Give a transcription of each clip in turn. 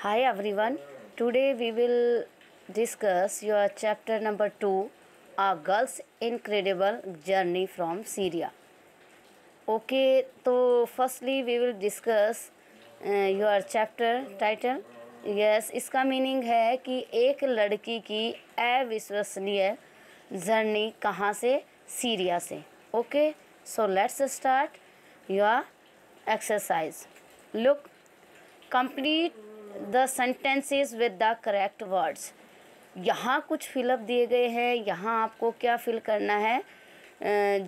Hi everyone. Today we will discuss your chapter number 2 A Girl's Incredible Journey from Syria. Okay, so firstly we will discuss uh, your chapter title. Yes yes, इसका meaning है कि एक लड़की की अविश्वसनीय journey कहाँ से Syria से okay so let's start your exercise look complete the sentences with the correct words यहाँ कुछ फिलअप दिए गए हैं यहाँ आपको क्या फिल करना है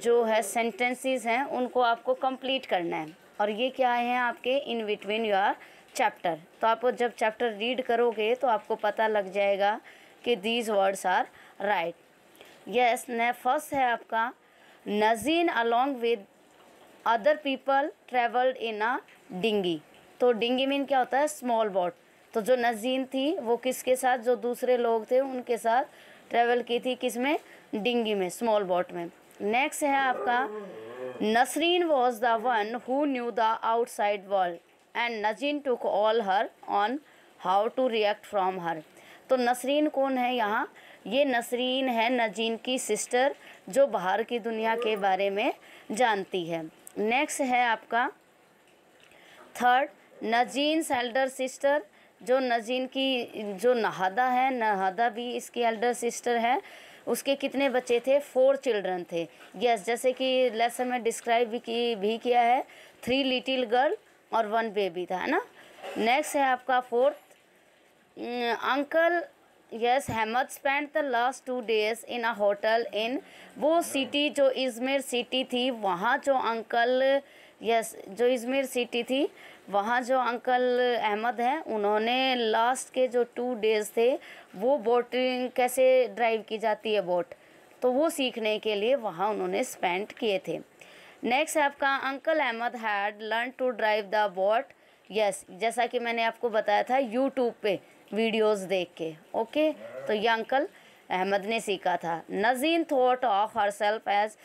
जो है सेंटेंसेस हैं उनको आपको कंप्लीट करना है और ये क्या है आपके इन बिटवीन योर चैप्टर तो आप जब चैप्टर रीड करोगे तो आपको पता लग जाएगा कि these words are right yes ने फर्स्ट है आपका Najeen along with other people travelled in a dinghy तो डिंगी मीन क्या होता है स्मॉल बोट तो जो नजीन थी वो किसके साथ जो दूसरे लोग थे उनके साथ ट्रेवल की थी किस में डिंगी में स्मॉल बोट में नेक्स्ट है आपका Nasreen was the one who knew the outside world and Najeen took all her on how to react from her तो नसरीन कौन है यहाँ ये नसरीन है नजीन की सिस्टर जो बाहर की दुनिया के बारे में जानती है नेक्स्ट है आपका थर्ड नजीन एल्डर सिस्टर जो नजीन की जो नहादा है नहादा भी इसकी एल्डर सिस्टर है उसके कितने बच्चे थे फोर चिल्ड्रन थे यस जैसे कि लेसन में डिस्क्राइब भी, की, भी किया है थ्री लिटिल गर्ल और वन बेबी था है ना नेक्स्ट है आपका fourth uncle yes Ahmed spend the last two days in a hotel in वो सिटी जो इजमेर सिटी थी वहाँ जो अंकल यस yes, जो इजमेर सिटी थी वहाँ जो अंकल अहमद हैं उन्होंने लास्ट के जो टू डेज़ थे वो बोटिंग कैसे ड्राइव की जाती है बोट तो वो सीखने के लिए वहाँ उन्होंने स्पेंड किए थे नेक्स्ट आपका uncle Ahmed had learn to drive the boat yes जैसा कि मैंने आपको बताया था यूट्यूब पे वीडियोस देख के ओके तो ये अंकल अहमद ने सीखा था Najeen thought of her self as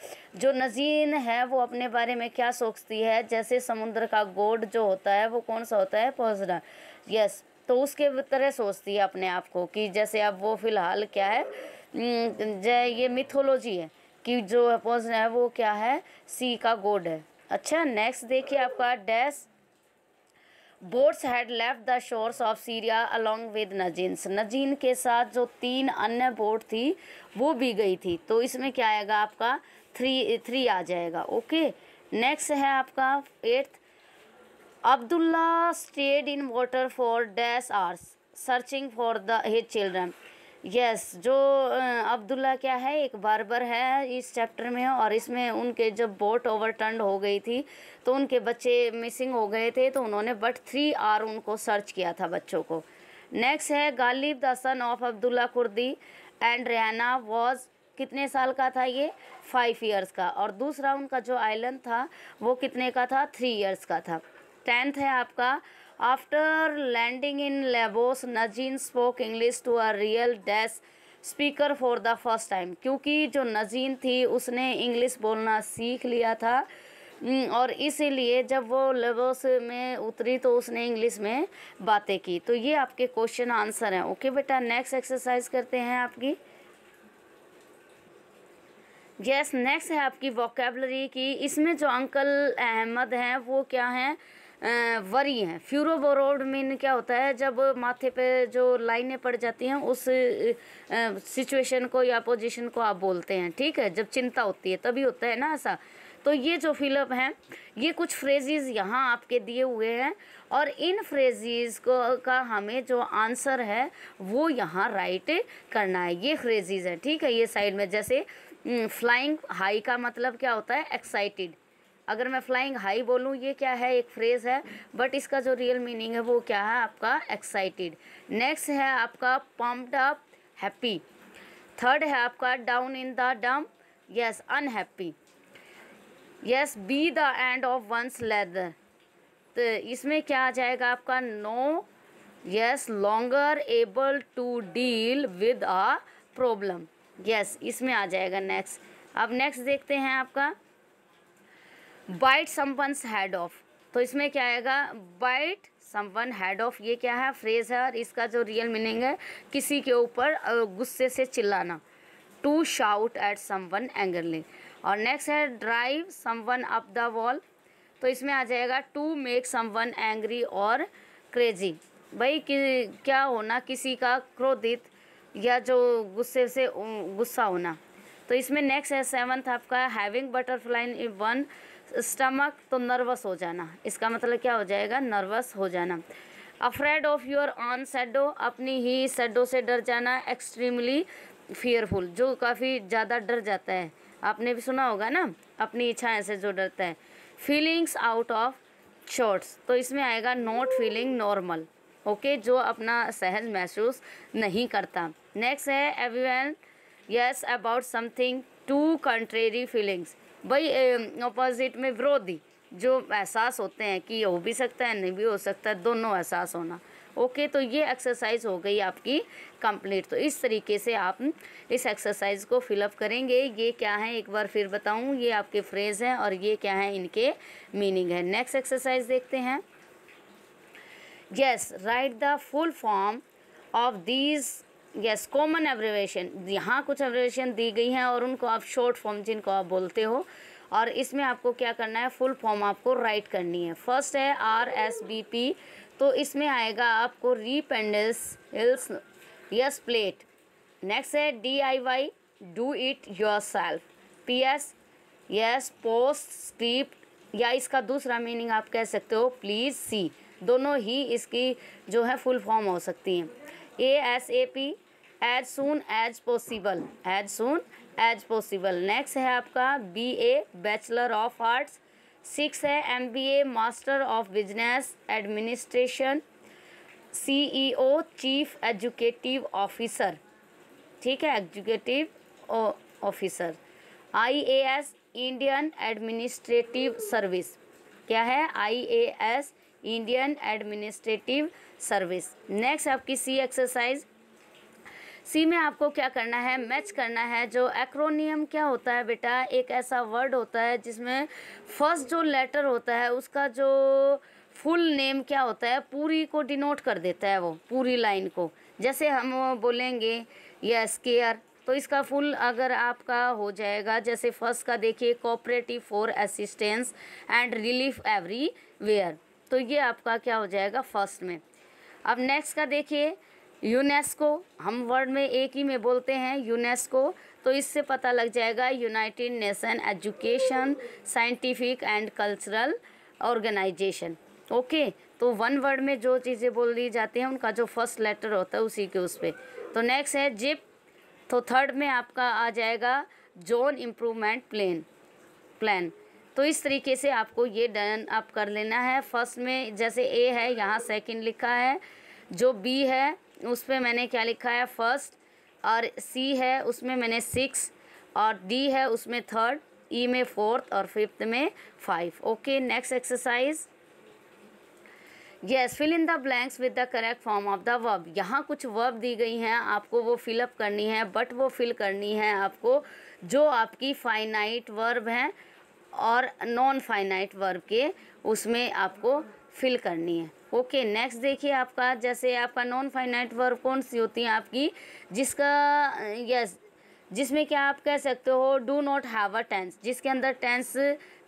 जो नजीन है वो अपने बारे में क्या सोचती है जैसे समुद्र का गोड जो होता है वो कौन सा होता है पोजरा यस तो उसके तरह सोचती है अपने आप को कि जैसे अब वो फ़िलहाल क्या है ये मिथोलॉजी है कि जो अपोजन है वो क्या है सी का गोड है अच्छा नेक्स्ट देखिए आपका dash boats had left the shores of Syria along with Najeen's Najeen के साथ जो तीन अन्य बोट थी वो भी गई थी तो इसमें क्या आएगा आपका थ्री थ्री आ जाएगा ओके नेक्स्ट है आपका eighth Abdullah stayed in water for dash oars searching for the his children yes जो अब्दुल्ला क्या है एक बार्बर है इस चैप्टर में और इसमें उनके जब बोट ओवरटर्न हो गई थी तो उनके बच्चे मिसिंग हो गए थे तो उन्होंने बट थ्री आर उनको सर्च किया था बच्चों को नेक्स्ट है Ghalib the son of Abdullah Kurdi and Rehana was कितने साल का था ये फाइव ईयर्स का और दूसरा उनका जो आइलैंड था वो कितने का था थ्री ईयर्स का था टेंथ है आपका After landing in Lagos, Najin spoke English to a real desk speaker for the first time क्योंकि जो नजीन थी उसने इंग्लिश बोलना सीख लिया था और इसीलिए जब वो लेबोस में उतरी तो उसने इंग्लिश में बातें की तो ये आपके क्वेश्चन आंसर हैं ओके बेटा नेक्स्ट एक्सरसाइज करते हैं आपकी यस yes, नेक्स्ट है आपकी वोकेबलरी की इसमें जो अंकल अहमद हैं वो क्या हैं वरी हैं फ्यूरोबोरोड मीन क्या होता है जब माथे पे जो लाइनें पड़ जाती हैं उस सिचुएशन को या पोजीशन को आप बोलते हैं ठीक है जब चिंता होती है तभी होता है ना ऐसा तो ये जो फिलअप हैं ये कुछ फ्रेजेज यहाँ आपके दिए हुए हैं और इन फ्रेजेज़ को का हमें जो आंसर है वो यहाँ राइट करना है ये फ्रेजेज़ है ठीक है ये साइड में जैसे फ्लाइंग हम्म, हाई का मतलब क्या होता है एक्साइटेड अगर मैं फ्लाइंग हाई बोलूँ ये क्या है एक फ्रेज़ है बट इसका जो रियल मीनिंग है वो क्या है आपका एक्साइटेड नेक्स्ट है आपका पम्प्ड अप हैप्पी थर्ड है आपका down in the dumps yes unhappy yes be the end of one's tether तो इसमें क्या आ जाएगा आपका no yes longer able to deal with a problem yes इसमें आ जाएगा नेक्स्ट अब नेक्स्ट देखते हैं आपका बाइट समवंस हेड ऑफ तो इसमें क्या आएगा बाइट समवन हेड ऑफ ये क्या है फ्रेज है और इसका जो रियल मीनिंग है किसी के ऊपर गुस्से से चिल्लाना to shout at someone angrily और नेक्स्ट है drive someone up the wall तो इसमें आ जाएगा टू मेक समवन एंग्री और क्रेजी भाई कि क्या होना किसी का क्रोधित या जो गुस्से से गुस्सा होना तो इसमें नेक्स्ट है सेवन्थ आपका हैविंग बटरफ्लाई वन स्टमक तो नर्वस हो जाना इसका मतलब क्या हो जाएगा नर्वस हो जाना afraid of your own shadow अपनी ही सेडो से डर जाना एक्सट्रीमली फियरफुल जो काफ़ी ज़्यादा डर जाता है आपने भी सुना होगा ना अपनी इच्छाएं से जो डरता है फीलिंग्स आउट ऑफ शॉर्ट्स तो इसमें आएगा नॉट फीलिंग नॉर्मल ओके जो अपना सहज महसूस नहीं करता नेक्स्ट है everyone yes about something to contrary feelings भाई अपोजिट में विरोधी जो एहसास होते हैं कि ये हो भी सकता है नहीं भी हो सकता है दोनों एहसास होना ओके तो ये एक्सरसाइज हो गई आपकी कंप्लीट तो इस तरीके से आप इस एक्सरसाइज को फिलअप करेंगे ये क्या है एक बार फिर बताऊँ ये आपके फ्रेज़ हैं और ये क्या है इनके मीनिंग है नेक्स्ट एक्सरसाइज देखते हैं yes right the full form of these yes common abbreviation यहाँ कुछ एब्रेवेशन दी गई हैं और उनको आप शॉर्ट फॉर्म जिनको आप बोलते हो और इसमें आपको क्या करना है फुल फॉर्म आपको राइट करनी है फर्स्ट है आर एस बी पी तो इसमें आएगा आपको रिपेंडेंस हिल्स यस प्लेट नेक्स्ट है D I Y do it yourself P S yes postscript या इसका दूसरा मीनिंग आप कह सकते हो प्लीज़ सी दोनों ही इसकी जो है फुल फॉर्म हो सकती हैं A S A P as soon as possible as soon as possible next है आपका B A bachelor of arts six है M B A master of business administration C E O chief executive officer ठीक है executive officer I A S Indian administrative service क्या है I A S Indian administrative service next आपकी C exercise सी में आपको क्या करना है मैच करना है जो एक्रोनियम क्या होता है बेटा एक ऐसा वर्ड होता है जिसमें फर्स्ट जो लेटर होता है उसका जो फुल नेम क्या होता है पूरी को डिनोट कर देता है वो पूरी लाइन को जैसे हम बोलेंगे यस केयर तो इसका फुल अगर आपका हो जाएगा जैसे फर्स्ट का देखिए cooperative for assistance and relief everywhere तो ये आपका क्या हो जाएगा फर्स्ट में अब नेक्स्ट का देखिए यूनेस्को हम वर्ड में एक ही में बोलते हैं यूनेस्को तो इससे पता लग जाएगा United Nation education scientific and cultural organization okay तो वन वर्ड में जो चीज़ें बोल दी जाती हैं उनका जो फर्स्ट लेटर होता है उसी के उस पर तो नेक्स्ट है जिप तो थर्ड में आपका आ जाएगा जोन इम्प्रूवमेंट प्लान प्लान तो इस तरीके से आपको ये डन आप कर लेना है फर्स्ट में जैसे ए है यहाँ सेकंड लिखा है जो बी है उस पर मैंने क्या लिखा है फर्स्ट और सी है उसमें मैंने सिक्स और डी है उसमें थर्ड ई e में फोर्थ और फिफ्थ में five okay next exercise yes fill in the blanks with the correct form of the verb यहाँ कुछ वर्ब दी गई हैं आपको वो फिलअप करनी है बट वो फिल करनी है आपको जो आपकी फाइनाइट वर्ब हैं और नॉन फाइनाइट वर्ब के उसमें आपको फिल करनी है ओके नेक्स्ट देखिए आपका जैसे आपका नॉन फाइनाइट वर्ब कौन सी होती हैं आपकी जिसका यस जिसमें क्या आप कह सकते हो do not have a tense जिसके अंदर टेंस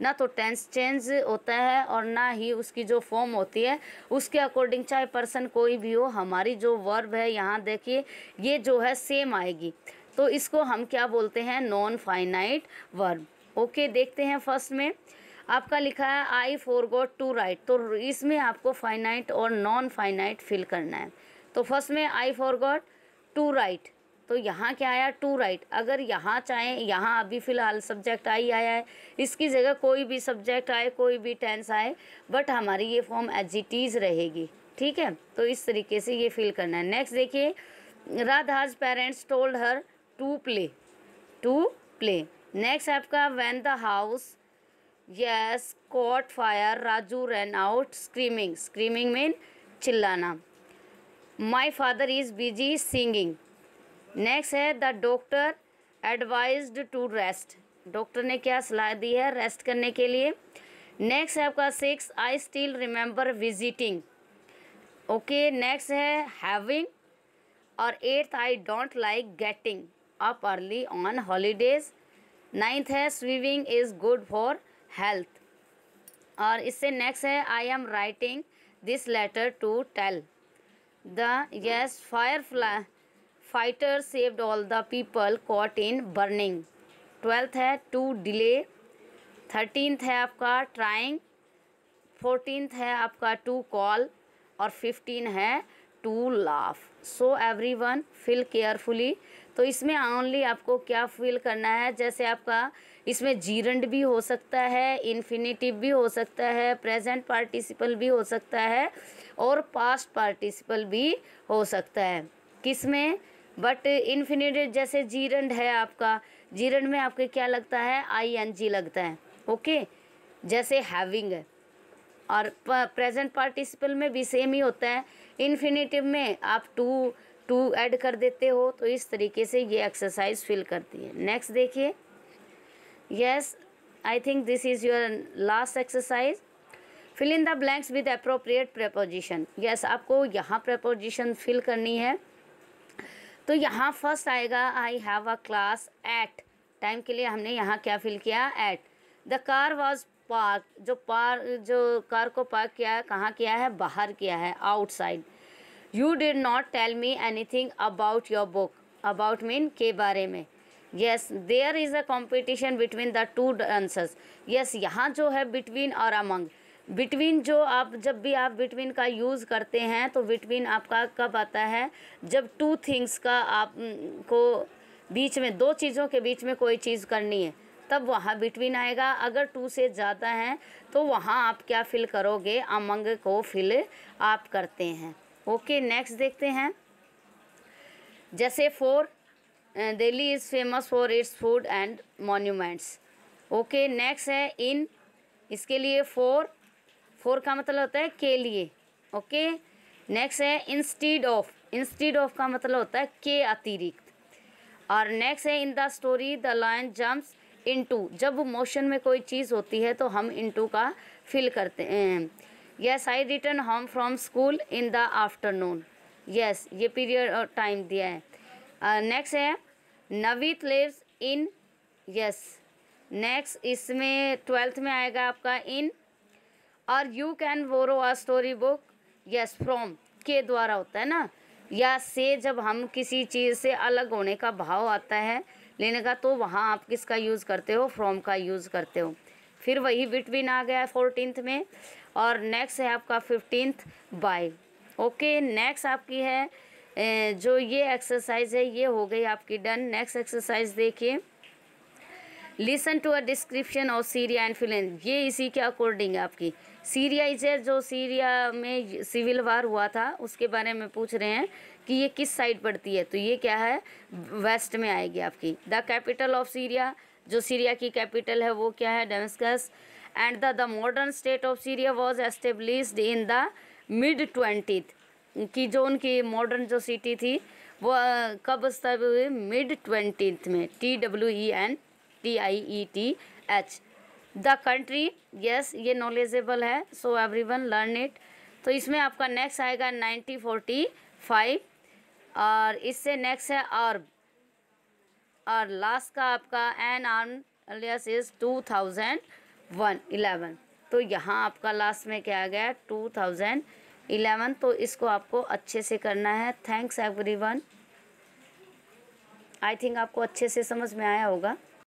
ना तो टेंस चेंज होता है और ना ही उसकी जो फॉर्म होती है उसके अकॉर्डिंग चाहे पर्सन कोई भी हो हमारी जो वर्ब है यहाँ देखिए ये जो है सेम आएगी तो इसको हम क्या बोलते हैं नॉन फाइनाइट वर्ब ओके देखते हैं फर्स्ट में आपका लिखा है I forgot to write तो इसमें आपको फाइनाइट और नॉन फाइनाइट फिल करना है तो फर्स्ट में I forgot to write तो यहाँ क्या आया टू राइट अगर यहाँ चाहें यहाँ अभी फ़िलहाल सब्जेक्ट आई आया है इसकी जगह कोई भी सब्जेक्ट आए कोई भी टेंस आए बट हमारी ये फॉर्म एज रहेगी ठीक है तो इस तरीके से ये फिल करना है नेक्स्ट देखिए Radha's parents told her to play to play next आपका when the house yes caught fire Raju ran out screaming screaming mean चिल्लाना my father is busy singing next है the doctor advise to rest doctor ने क्या सलाह दी है rest करने के लिए नेक्स्ट है आपका six I still remember visiting okay next है हैविंग और eighth I don't like getting up early on holidays ninth है swimming is good for health और इससे नेक्स्ट है I am writing this letter to tell the yes firefighter saved all the people caught in burning twelfth है to delay thirteenth है आपका trying fourteenth है आपका to call और fifteen है to laugh so everyone fill carefully तो इसमें only आपको क्या फील करना है जैसे आपका इसमें जीरंड भी हो सकता है इन्फिनेटिव भी हो सकता है प्रेजेंट पार्टिसिपल भी हो सकता है और पास्ट पार्टिसिपल भी हो सकता है किसमें बट इन्फिनेटिव जैसे जीरंड है आपका जीरंड में आपके क्या लगता है आई एन जी लगता है ओके जैसे हैविंग है और प्रेजेंट पार्टिसिपल में भी सेम ही होता है इन्फिनेटिव में आप टू टू ऐड कर देते हो तो इस तरीके से ये एक्सरसाइज फिल करती है नेक्स्ट देखिए yes I think this is your last exercise fill in the blanks with appropriate preposition yes आपको यहाँ प्रपोजिशन फिल करनी है तो यहाँ फर्स्ट आएगा I have a class at time के लिए हमने यहाँ क्या फिल किया at the car was park जो पार्क जो कार को पार्क किया है कहाँ किया है बाहर किया है outside you did not tell me anything about your book about mean के बारे में yes there is a competition between the two answers yes यहाँ जो है बिटवीन और अमंग बिटवीन जो आप जब भी आप बिटवीन का यूज़ करते हैं तो बिटवीन आपका कब आता है जब टू थिंग्स का आप को बीच में दो चीज़ों के बीच में कोई चीज़ करनी है तब वहाँ बिटवीन आएगा अगर टू से ज़्यादा है तो वहाँ आप क्या फिल करोगे अमंग को फिल आप करते हैं ओके नेक्स्ट देखते हैं जैसे four Delhi is famous for its food and monuments okay next है इन इसके लिए फोर फोर का मतलब होता है के लिए ओके नेक्स्ट है इंस्टीड ऑफ इंस्टीड ऑफ का मतलब होता है के अतिरिक्त और नेक्स्ट है in the story the line jumps into जब मोशन में कोई चीज़ होती है तो हम इन टू का फिल करते हैं yes I return home from school in the afternoon yes ये पीरियड और टाइम दिया है नेक्स्ट uh, है Navit lives in yes next इसमें ट्वेल्थ में आएगा आपका इन और you can borrow a story book yes from के द्वारा होता है ना या से जब हम किसी चीज़ से अलग होने का भाव आता है लेने का तो वहाँ आप किसका यूज़ करते हो फ्रॉम का यूज़ करते हो फिर वही बिटवीन आ गया फोर्टीनथ में और नेक्स्ट है आपका फिफ्टींथ बाई ओके नेक्स्ट आपकी है जो ये एक्सरसाइज है ये हो गई आपकी डन नेक्स्ट एक्सरसाइज देखिए listen to a description of Syria and fill in ये इसी के अकॉर्डिंग है आपकी सीरिया इज जो सीरिया में सिविल वार हुआ था उसके बारे में पूछ रहे हैं कि ये किस साइड पड़ती है तो ये क्या है वेस्ट में आएगी आपकी द कैपिटल ऑफ सीरिया जो सीरिया की कैपिटल है वो क्या है Damascus and the the modern state of Syria was established in the mid 20th की जो उनकी मॉडर्न जो सिटी थी वो कब स्थापित हुई मिड ट्वेंटीथ में T W E N T I E T H the country yes ये नॉलेजेबल है so everyone learn it तो इसमें आपका नेक्स्ट आएगा नाइनटीन फोर्टी फाइव और इससे नेक्स्ट है और और लास्ट का आपका an arm is two thousand eleven इलेवन तो यहाँ आपका लास्ट में क्या आ गया टू थाउजेंड इलेवन तो इसको आपको अच्छे से करना है thanks everyone I think आपको अच्छे से समझ में आया होगा